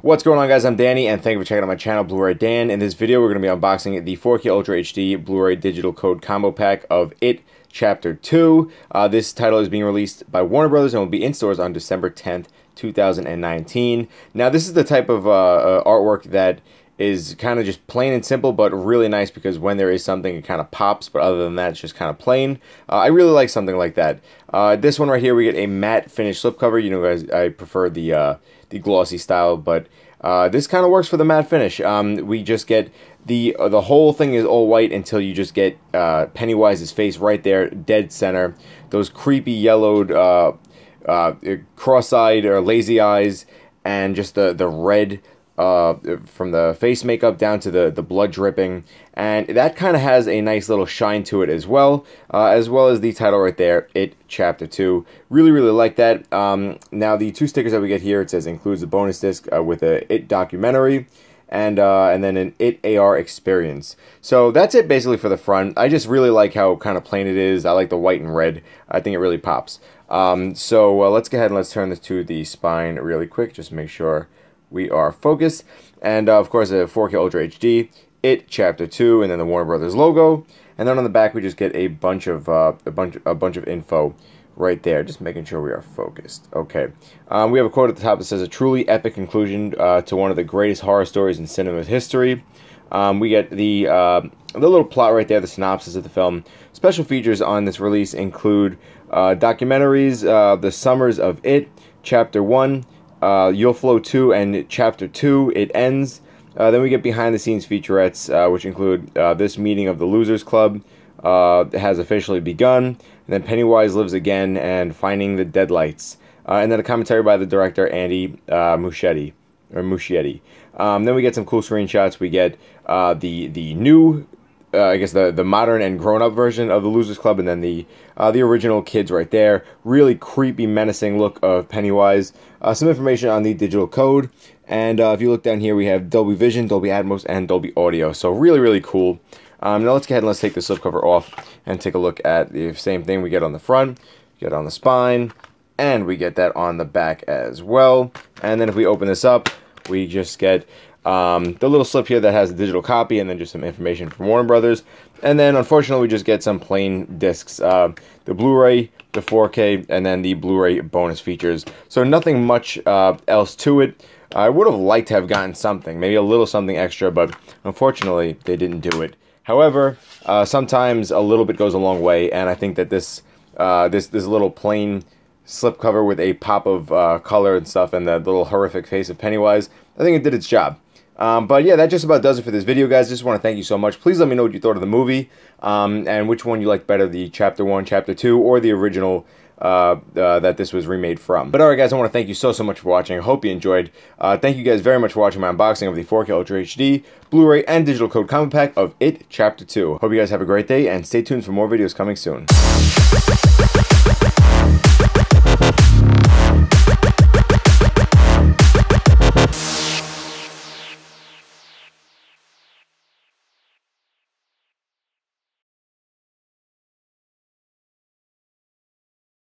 What's going on guys, I'm Danny and thank you for checking out my channel Blu-ray Dan. In this video we're going to be unboxing the 4K Ultra HD Blu-ray Digital Code Combo Pack of It Chapter 2. Uh, this title is being released by Warner Brothers and will be in stores on December 10th, 2019. Now this is the type of uh, uh, artwork that is kind of just plain and simple, but really nice because when there is something, it kind of pops. But other than that, it's just kind of plain. Uh, I really like something like that. Uh, this one right here, we get a matte finish slipcover. You know, guys, I prefer the uh, the glossy style, but uh, this kind of works for the matte finish. Um, we just get the uh, the whole thing is all white until you just get uh, Pennywise's face right there, dead center. Those creepy yellowed cross-eyed or lazy eyes, and just the the red uh, from the face makeup down to the, the blood dripping. And that kind of has a nice little shine to it as well, uh, as well as the title right there, It Chapter 2. Really, really like that. Um, now, the two stickers that we get here, it says includes a bonus disc uh, with a It documentary and uh, and then an it AR experience. So that's it basically for the front. I just really like how kind of plain it is. I like the white and red. I think it really pops. Um, so uh, let's go ahead and let's turn this to the spine really quick. Just make sure we are focused. And uh, of course, a 4K Ultra HD, It Chapter 2, and then the Warner Brothers logo. And then on the back, we just get a bunch of uh, a bunch a bunch of info right there, just making sure we are focused. Okay, um, we have a quote at the top that says, "A truly epic conclusion uh, to one of the greatest horror stories in cinema history." Um, we get the uh, the little plot right there, the synopsis of the film. Special features on this release include uh, documentaries, uh, The Summers of It, Chapter One, uh, You'll Flow 2 and Chapter 2. It ends. Uh, then we get behind the scenes featurettes, uh, which include uh, This Meeting of the Losers Club uh, has officially begun. And then Pennywise Lives Again and Finding the Deadlights. Uh, and then a commentary by the director, Andy Muschietti. Or Muschietti. Um, then we get some cool screenshots. We get the the new uh, I guess the the modern and grown up version of the Losers Club, and then the uh, the original kids right there. Really creepy, menacing look of Pennywise. Uh, some information on the digital code, and uh, if you look down here, we have Dolby Vision, Dolby Atmos, and Dolby Audio. So really, really cool. Um, now let's go ahead and let's take the slipcover off and take a look at the same thing we get on the front, get on the spine, and we get that on the back as well. And then if we open this up, we just get um, the little slip here that has a digital copy and then just some information from Warner Brothers. And then unfortunately we just get some plain discs, uh, the Blu-ray, the 4K, and then the Blu-ray bonus features. So nothing much uh, else to it. I would have liked to have gotten something, maybe a little something extra, but unfortunately they didn't do it. However, uh, sometimes a little bit goes a long way, and I think that this uh, this this little plain slipcover with a pop of uh, color and stuff and that little horrific face of Pennywise. I think it did its job. Um, but yeah, that just about does it for this video, guys. Just want to thank you so much. Please let me know what you thought of the movie um, and which one you liked better, the Chapter 1, Chapter 2, or the original uh, uh, that this was remade from. But alright guys, I want to thank you so, so much for watching. I hope you enjoyed. Uh, thank you guys very much for watching my unboxing of the 4K Ultra HD, Blu-ray, and digital code combo pack of IT Chapter 2. Hope you guys have a great day, and stay tuned for more videos coming soon.